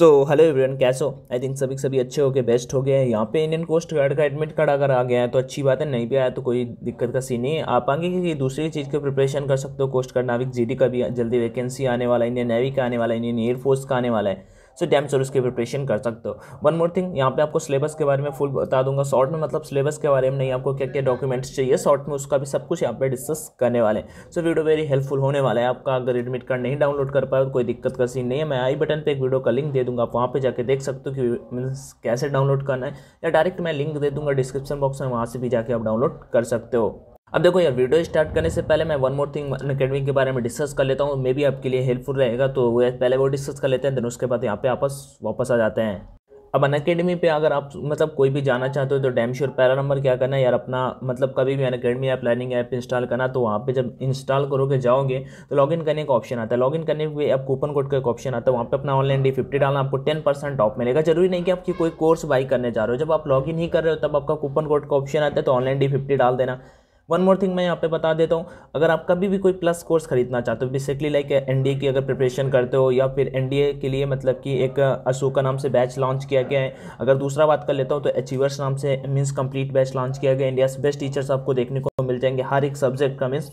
so hello everyone कैसे हो I think सभी सभी अच्छे हो गए बेस्ट हो गए हैं यहाँ पे इंडियन कोस्ट गार्ड का एडमिट कार्ड अगर आ गया है तो अच्छी बात है नहीं भी आया तो कोई दिक्कत का सीन नहीं है आप आगे कि दूसरी चीज़ की प्रिपरेशन कर सकते हो कोस्ट गार्ड नाविक जी का भी जल्दी वैकेंसी आने वाला है इंडियन नेवी का आने वाला है इंडियन एयरफोर्स का आने वाला है सो डैम जरूर उसकी प्रिपरेशन कर सकते हो वन मोर थिंग यहाँ पे आपको सिलेबस के बारे में फुल बता दूंगा शॉर्ट में मतलब सिलेबस के बारे में नहीं आपको क्या क्या डॉक्यूमेंट्स चाहिए शॉर्ट में उसका भी सब कुछ यहाँ पे डिस्कस करने वाले हैं सो वीडियो वेरी हेल्पफुल होने वाला है आपका अगर एडमिट कार्ड नहीं डाउनलोड कर पाए तो कोई दिक्कत का सीन नहीं है मैं आई बटन पर एक वीडियो का लिंक दे दूँगा आप वहाँ पर जाकर देख सकते हो कि कैसे डाउनलोड करना है या डायरेक्ट मैं लिंक दे दूँगा डिस्क्रिप्शन बॉक्स में वहाँ से भी जाकर आप डाउनलोड कर सकते हो अब देखो यार वीडियो स्टार्ट करने से पहले मैं वन मोर थिंग अकेडमी के बारे में डिस्कस कर लेता हूँ मे भी आपके लिए हेल्पफुल रहेगा तो वो पहले वो डिस्कस कर लेते हैं देन उसके बाद यहाँ पे आपस वापस आ जाते हैं अब अन अकेडमी पर अगर आप मतलब कोई भी जाना चाहते हो तो डैम श्योर पहला नंबर क्या करना है यार अपना मतलब कभी भी Unacademy app learning app install करना तो वहाँ पे जब इंस्टॉल करोगे जाओगे तो लॉगिन करने का ऑप्शन आता है लॉगिन करने के आप कूपन कोड का एक ऑप्शन आता है वहाँ पे अपना ऑनलाइन डी फिफ्टी डालना आपको टेन परसेंट ऑफ मिलेगा जरूरी नहीं कि आपकी कोई कोर्स बाई करने जा रहे हो जब आप लॉगिन ही कर रहे हो तब आपका कूपन कोड का ऑप्शन आता है तो ऑनलाइन डी फिफ्टी डाल देना वन मोर थिंग मैं यहाँ पे बता देता हूँ अगर आप कभी भी कोई प्लस कोर्स खरीदना चाहते हो बेसिकली लाइक एन की अगर प्रिपरेशन करते हो या फिर एन के लिए मतलब कि एक अशोक नाम से बैच लॉन्च किया गया है अगर दूसरा बात कर लेता हूँ तो अचीवर्स नाम से मीन्स कंप्लीट बैच लॉन्च किया गया इंडिया से बेस्ट टीचर्स आपको देखने को मिल जाएंगे हर एक सब्जेक्ट का मीन्स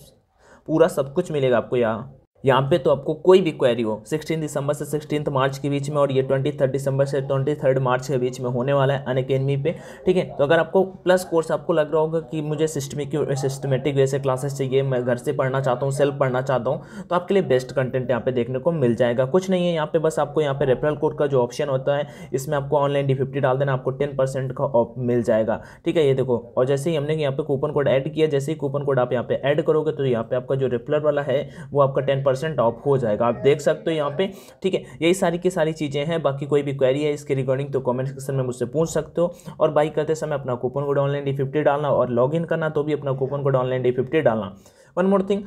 पूरा सब कुछ मिलेगा आपको यहाँ यहाँ पे तो आपको कोई भी क्वेरी हो 16 दिसंबर से 16 मार्च के बीच में और ये 23 दिसंबर से 23 मार्च के बीच में होने वाला है अन अकेडमी पे ठीक है तो अगर आपको प्लस कोर्स आपको लग रहा होगा कि मुझे सिस्टमिक सिस्टमेटिक वे से क्लासेस चाहिए मैं घर से पढ़ना चाहता हूँ सेल्फ पढ़ना चाहता हूँ तो आपके लिए बेस्ट कंटेंट यहाँ पे देखने को मिल जाएगा कुछ नहीं है यहाँ पे बस आपको यहाँ पे रेफरल कोड का जो ऑप्शन होता है इसमें आपको ऑनलाइन डी फिफ्टी डाल देना आपको टेन परसेंट का मिल जाएगा ठीक है ये देखो और जैसे ही हमने यहाँ पे कूपन कोड ऐड किया जैसे ही कूपन कोड आप यहाँ पे ऐड करोगे तो यहाँ पे आपका जो रेफरल वाला है वो आपका टेन परसेंट ऑफ हो जाएगा आप देख सकते हो यहाँ पे ठीक है यही सारी की सारी चीज़ें हैं बाकी कोई भी क्वेरी है इसके रिगार्डिंग तो कमेंट सेक्शन में मुझसे पूछ सकते हो और बाई करते समय अपना coupon code online D fifty डालना और इन करना तो भी अपना coupon code online D fifty डालना वन मोर थिंग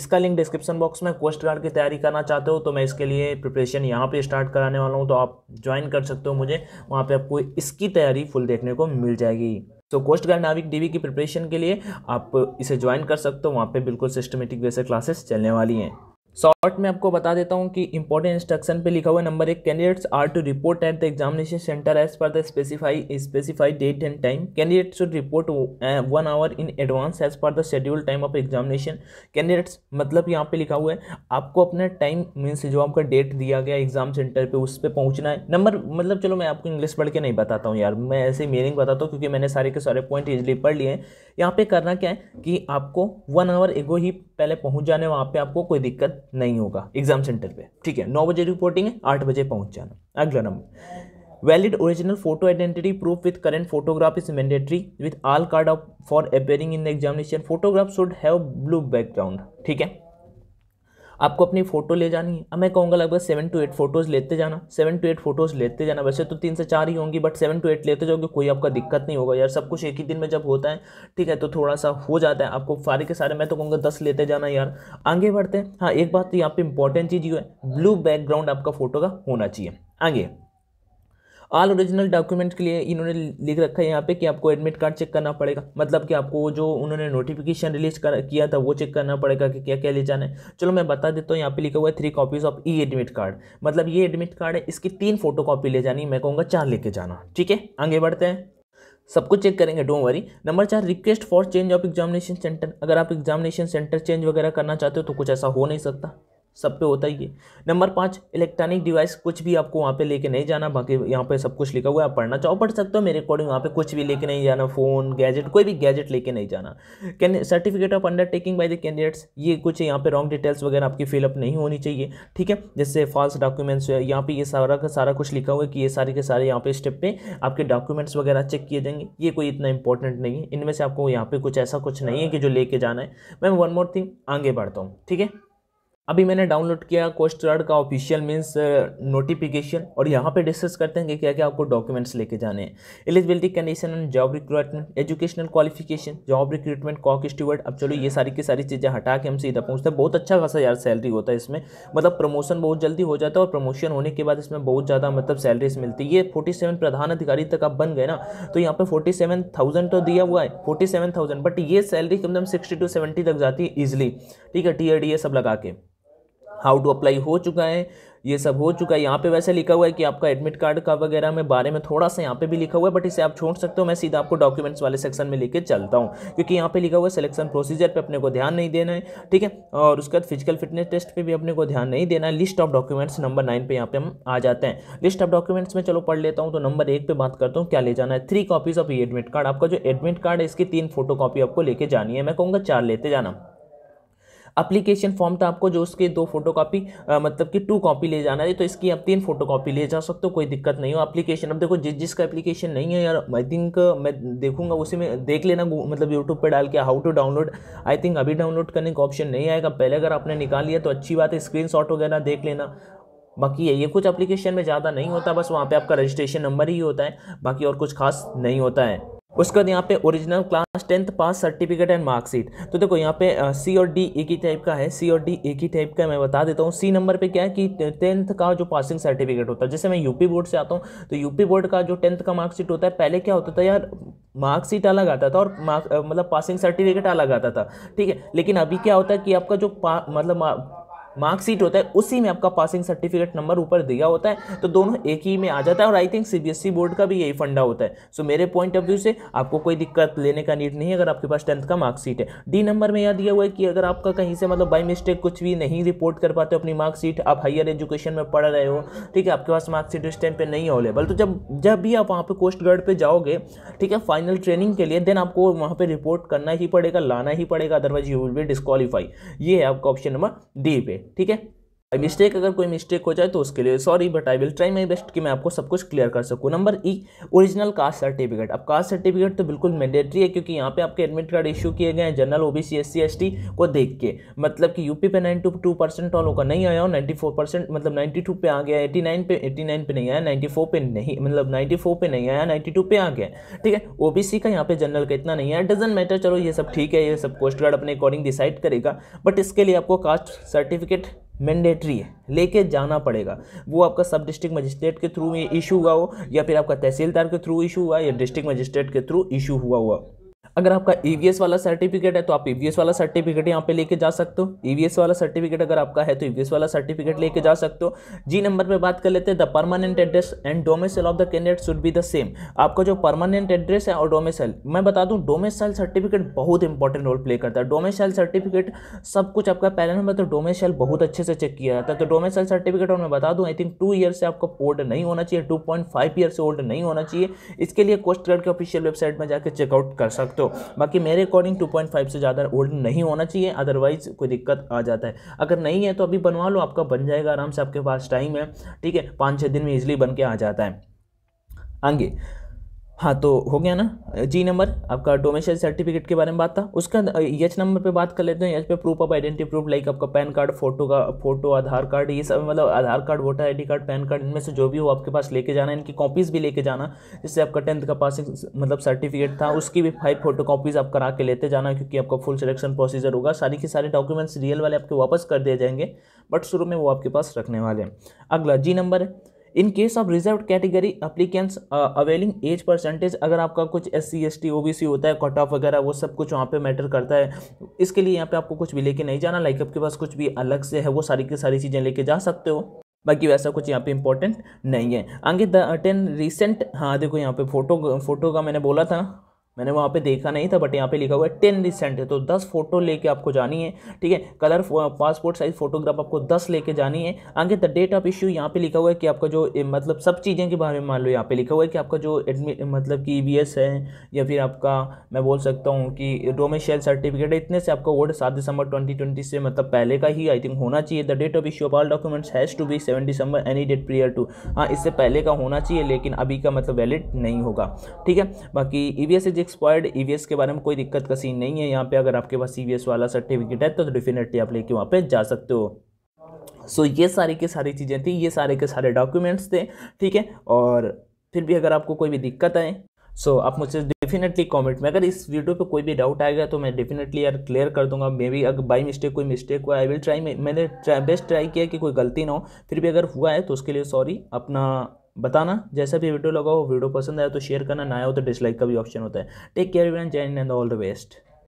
इसका लिंक डिस्क्रिप्शन बॉक्स में कोस्ट गार्ड की तैयारी करना चाहते हो तो मैं इसके लिए प्रिपरेशन यहाँ पे स्टार्ट कराने वाला हूँ तो आप ज्वाइन कर सकते हो मुझे वहाँ पे आपको इसकी तैयारी फुल देखने को मिल जाएगी तो कोस्ट गार्ड नाविक डीवी की प्रिपरेशन के लिए आप इसे ज्वाइन कर सकते हो वहाँ पे बिल्कुल सिस्टमेटिक वे से क्लासेस चलने वाली हैं शॉर्ट में आपको बता देता हूँ कि इंपॉर्टेंट इंस्ट्रक्शन पे लिखा हुआ नंबर एक candidates are to report at the examination centre as per the specify specify date and time candidates should report one hour in advance as per the schedule time of examination candidates मतलब यहाँ पे लिखा हुआ है आपको अपना time means जो आपका डेट दिया गया एग्जाम सेंटर पर उस पर पहुँचना है नंबर मतलब चलो मैं आपको इंग्लिश पढ़ के नहीं बताता हूँ यार मैं ऐसे मीनिंग बताता हूँ क्योंकि मैंने सारे के सारे पॉइंट इजली पढ़ लिए हैं यहाँ पे करना क्या है कि आपको वन आवर एगो ही पहले पहुंच जाने वहाँ पे आपको कोई दिक्कत नहीं होगा एग्जाम सेंटर पे ठीक है नौ बजे रिपोर्टिंग है आठ बजे पहुंच जाना अगला नंबर valid original photo identity proof with current photograph is mandatory with all card of for appearing in the examination photograph should have blue background ठीक है आपको अपनी फ़ोटो ले जानी है अब मैं कहूँगा लगभग सेवन टू एट फोटोज़ लेते जाना सेवन टू एट फोटोज़ लेते जाना वैसे तो तीन से चार ही होंगी बट सेवन टू एट लेते जाओगे कोई आपका दिक्कत नहीं होगा यार सब कुछ एक ही दिन में जब होता है ठीक है तो थोड़ा सा हो जाता है आपको सारे के सारे मैं तो कहूँगा दस लेते जाना यार आगे बढ़ते हैं हाँ एक बात तो यहाँ पर इंपॉर्टेंट चीज़ ये है ब्लू बैकग्राउंड आपका फ़ोटो का होना चाहिए आगे ऑल ओरिजिनल डॉक्यूमेंट के लिए इन्होंने लिख रखा है यहाँ पे कि आपको एडमिट कार्ड चेक करना पड़ेगा मतलब कि आपको जो उन्होंने नोटिफिकेशन रिलीज कर किया था वो चेक करना पड़ेगा कि क्या क्या ले जाना है चलो मैं बता देता हूँ यहाँ पे लिखा हुआ है three copies of e admit card मतलब ये एडमिट कार्ड है इसकी तीन फोटो कॉपी ले जानी मैं कहूँगा चार लेके जाना ठीक है आगे बढ़ते हैं सब कुछ चेक करेंगे डोंट वरी नंबर चार request for change of examination centre अगर आप एग्जामिनेशन सेंटर चेंज वगैरह करना चाहते हो तो कुछ ऐसा हो नहीं सकता सब पे होता ही है नंबर पाँच इलेक्ट्रॉनिक डिवाइस कुछ भी आपको वहाँ पे लेके नहीं जाना बाकी यहाँ पे सब कुछ लिखा हुआ है आप पढ़ना चाहो पढ़ सकते हो मेरे अकॉर्डिंग वहाँ पे कुछ भी लेके नहीं जाना फ़ोन गैजेट कोई भी गैजेट लेके नहीं जाना can certificate of undertaking by the candidates ये कुछ यहाँ पे रॉन्ग डिटेल्स वगैरह आपकी फिलअप नहीं होनी चाहिए ठीक है जैसे फॉल्स डॉक्यूमेंट्स यहाँ पर ये सारा का सारा कुछ लिखा हुआ है कि ये सारे के सारे यहाँ पे स्टेप पे आपके डॉक्यूमेंट्स वगैरह चेक किए जाएंगे ये कोई इतना इंपॉर्टेंट नहीं है इनमें से आपको यहाँ पे कुछ ऐसा कुछ नहीं है कि जो लेके जाना है मैम वन मोर थिंग आगे बढ़ता हूँ ठीक है अभी मैंने डाउनलोड किया कोस्ट गार्ड का ऑफिशियल मीन्स नोटिफिकेशन और यहाँ पे डिस्कस करते हैं कि क्या क्या आपको डॉक्यूमेंट्स लेके जाने हैं eligibility condition and job recruitment educational qualification job recruitment कॉक स्टूवर्ट अब चलो ये सारी की सारी चीज़ें हटा के हम सीधा पहुँचते हैं बहुत अच्छा खासा यार सैलरी होता है इसमें मतलब प्रमोशन बहुत जल्दी हो जाता है और प्रमोशन होने के बाद इसमें बहुत ज़्यादा मतलब सैलरीज मिलती है ये फोर्टी सेवन प्रधान अधिकारी तक आप बन गए ना तो यहाँ पर फोर्टी सेवन थाउजेंड तो दिया हुआ है फोर्टी सेवन थाउजेंड बट ये सैलरी कम से कम सिक्सटी टू सेवेंटी तक जाती है ईजिली ठीक है टी सब लगा के हाउ टू अप्लाई हो चुका है ये सब हो चुका है यहाँ पे वैसे लिखा हुआ है कि आपका एडमिट कार्ड का वगैरह में बारे में थोड़ा सा यहाँ पे भी लिखा हुआ है बट इसे आप छोड़ सकते हो मैं सीधा आपको डॉक्यूमेंट्स वाले सेक्शन में लेके चलता हूँ क्योंकि यहाँ पे लिखा हुआ है सिलेक्शन प्रोसीजर पे अपने को ध्यान नहीं देना है ठीक है और उसके बाद फिजिकल फिटनेस टेस्ट पर भी अपने को ध्यान नहीं देना है list of documents number nine पर यहाँ पे हम आ जाते हैं लिस्ट ऑफ डॉक्यूमेंट्स में चलो पढ़ लेता हूँ तो नंबर एक पर बात करता हूँ क्या ले जाना है three copies of admit card आपका जो एडमिट कार्ड है इसकी तीन फोटो आपको लेके जानी है मैं कहूँगा चार लेते जाना अप्लीकेशन फॉर्म था आपको जो उसके दो फोटो कापी मतलब कि टू कॉपी ले जाना है तो इसकी आप तीन फोटो कॉपी ले जा सकते हो कोई दिक्कत नहीं हो अप्लीकेशन अब देखो जिस जिसका एप्लीकेशन नहीं है यार आई थिंक मैं देखूंगा उसी में देख लेना मतलब यूट्यूब पर डाल के how to download I think अभी डाउनलोड करने का ऑप्शन नहीं आएगा पहले अगर आपने निकाल लिया तो अच्छी बात है स्क्रीन शॉट वगैरह देख लेना बाकी है ये कुछ एप्लीकेशन में ज़्यादा नहीं होता बस वहाँ पे आपका रजिस्ट्रेशन नंबर ही होता है बाकी और कुछ खास नहीं होता है उसके बाद यहाँ पे original class tenth pass certificate and marksheet तो देखो यहाँ पे सी और डी एक ही टाइप का है सी और डी एक ही टाइप का मैं बता देता हूँ सी नंबर पे क्या है कि टेंथ का जो पासिंग सर्टिफिकेट होता है जैसे मैं यूपी बोर्ड से आता हूँ तो यूपी बोर्ड का जो टेंथ का मार्कशीट होता है पहले क्या होता था यार मार्कशीट अलग आता था और मार्क मतलब पासिंग सर्टिफिकेट अलग आता था ठीक है लेकिन अभी क्या होता है कि आपका जो मतलब मार्कशीट होता है उसी में आपका पासिंग सर्टिफिकेट नंबर ऊपर दिया होता है तो दोनों एक ही में आ जाता है और आई थिंक सीबीएसई बोर्ड का भी यही फंडा होता है सो मेरे पॉइंट ऑफ व्यू से आपको कोई दिक्कत लेने का नीड नहीं है अगर आपके पास टेंथ का मार्कशीट है डी नंबर में यह दिया हुआ है कि अगर आपका कहीं से मतलब बाई मिस्टेक कुछ भी नहीं रिपोर्ट कर पाते अपनी मार्कशीट आप हायर एजुकेशन में पढ़ रहे हो ठीक है आपके पास मार्कशीट इस टाइम पर नहीं अवेलेबल तो जब जब भी आप वहाँ पर कोस्ट गार्ड पर जाओगे ठीक है फाइनल ट्रेनिंग के लिए देन आपको वहाँ पर रिपोर्ट करना ही पड़ेगा लाना ही पड़ेगा otherwise you will be disqualify ये है आपका ऑप्शन नंबर डी पे ठीक है आई मिस्टेक अगर कोई मिस्टेक हो जाए तो उसके लिए sorry but I will try my best कि मैं आपको सब कुछ क्लियर कर सकूँ number E original caste certificate अब कास्ट सर्टिफिकेट तो बिल्कुल मैंडेटरी है क्योंकि यहाँ पे आपके एडमिट कार्ड इशू किए गए हैं general O B C S C S T को देख के मतलब कि यूपी पे नाइन्टी टू परसेंट वालों का नहीं आया और नाइन्टी फोर परसेंट मतलब नाइन्टी टू पे आ गया एटी नाइन पे एटी नाइन पे नहीं आया नाइन्टी फोर पे नहीं मतलब नाइन्टी फोर पे नहीं आया नाइन्टी टू पे आ गया ठीक है ओ बी सी का यहाँ पे जनरल का इतना नहीं आया डजेंट मैटर चलो ये सब ठीक है ये सब कोस्ट गार्ड अपने अकॉर्डिंग डिसाइड करेगा बट इसके लिए आपको कास्ट सर्टिफिकेट मैंडेटरी है लेके जाना पड़ेगा वो आपका सब डिस्ट्रिक्ट मजिस्ट्रेट के थ्रू में इशू हुआ हो या फिर आपका तहसीलदार के थ्रू इशू हुआ या डिस्ट्रिक्ट मजिस्ट्रेट के थ्रू इशू हुआ हुआ अगर आपका ई e वाला सर्टिफिकेट है तो आप ई e वाला सर्टिफिकेट यहाँ पे लेके जा सकते हो ई e वाला सर्टिफिकेट अगर आपका है तो ई वाला सर्टिफिकेट लेके जा सकते हो जी नंबर पे बात कर लेते हैं the permanent address and domicile of the candidate should be the same आपका जो परमानेंट एड्रेस है और डोमेसल मैं बता दूँ डोमेसल सर्टिफिकेट बहुत इंपॉर्टेंट रोल प्ले करता है डोमेसल सर्टिफिकेट सब कुछ आपका पहले नंबर तो डोमेसल बहुत अच्छे से चेक किया जाता है तो डोमेसल सर्टिफिकेट और मैं बता दूँ आई थिंक टू ईयर से आपको ओल्ड नहीं होना चाहिए टू पॉइंट फाइव ईयर से ओल्ड नहीं होना चाहिए इसके लिए कोस्ट गार्ड के ऑफिशियल वेबसाइट में जाकर चेकआउट कर सकते हो बाकी मेरे अकॉर्डिंग 2.5 से ज़्यादा ओल्ड नहीं होना चाहिए अदरवाइज कोई दिक्कत आ जाता है अगर नहीं है तो अभी बनवा लो आपका बन जाएगा आराम से आपके पास टाइम है ठीक है पाँच छः दिन में ईजिली बन के आ जाता है आगे हाँ तो हो गया ना जी नंबर आपका डोमेशन सर्टिफिकेट के बारे में बात था उसका एच नंबर पे बात कर लेते हैं एच पे proof of identity proof like आपका पैन कार्ड फोटो का फोटो आधार कार्ड ये सब मतलब Aadhaar card voter ID card PAN card इनमें से जो भी हो आपके पास लेके जाना इनकी कॉपीज़ भी लेके जाना जिससे आपका टेंथ का पासिंग मतलब सर्टिफिकेट था उसकी भी फाइव फोटो कॉपीज़ आप करा के लेते जाना क्योंकि आपका फुल सिलेक्शन प्रोसीजर होगा सारी के सारे डॉक्यूमेंट्स रियल वाले आपके वापस कर दिए जाएंगे बट शुरू में वो आपके पास रखने वाले हैं अगला जी नंबर है in case of reserve category applicants availing age percentage अगर आपका कुछ S C S T O B C होता है कट ऑफ वगैरह वो सब कुछ वहाँ पे मैटर करता है इसके लिए यहाँ पे आपको कुछ भी लेके नहीं जाना लाइक आपके पास कुछ भी अलग से है वो सारी की सारी चीज़ें लेके जा सकते हो बाकी वैसा कुछ यहाँ पे इंपॉर्टेंट नहीं है आगे द टेन uh, रिसेंट हाँ देखो यहाँ पे फोटो फोटो का मैंने बोला था मैंने वहाँ पे देखा नहीं था बट यहाँ पे लिखा हुआ है टेन रिसेंट है तो दस फोटो लेके आपको जानी है ठीक है कलर पासपोर्ट साइज फोटोग्राफ आपको दस लेके जानी है आगे द डेट ऑफ इश्यू यहाँ पे लिखा हुआ है कि आपका जो मतलब सब चीज़ें के बारे में मान लो यहाँ पे लिखा हुआ है कि आपका जो एडमिट मतलब कि ई e है या फिर आपका मैं बोल सकता हूँ कि डोमेशियल सर्टिफिकेट है इतने से आपका वोट सात दिसंबर ट्वेंटी से मतलब पहले का ही आई थिंक होना चाहिए the date of issue of all documents has to be seven December any date prior to हाँ इससे पहले का होना चाहिए लेकिन अभी का मतलब वैलिड नहीं होगा ठीक है बाकी E V S expired E e के बारे में कोई दिक्कत का सीन नहीं है यहाँ पे अगर आपके पास ई e वाला सर्टिफिकेट है तो डेफिनेटली आप लेके वहाँ पे जा सकते हो सो so, ये सारी की सारी चीज़ें थी ये सारे के सारे डॉक्यूमेंट्स थे ठीक है और फिर भी अगर आपको कोई भी दिक्कत आए सो so, आप मुझसे डेफिनेटली कमेंट में अगर इस वीडियो पे कोई भी डाउट आएगा तो मैं डेफिनेटली यार क्लियर कर दूंगा मे बी अगर बाई मिस्टेक कोई मिस्टेक हुआ आई विल ट्राई मैंने बेस्ट ट्राई किया कि कोई गलती ना हो फिर भी अगर हुआ है तो उसके लिए सॉरी अपना बताना जैसा भी वीडियो लगा हो वीडियो पसंद आया तो शेयर करना ना हो तो डिसलाइक का भी ऑप्शन होता है टेक केयर एवरीवन जय एंड ऑल द बेस्ट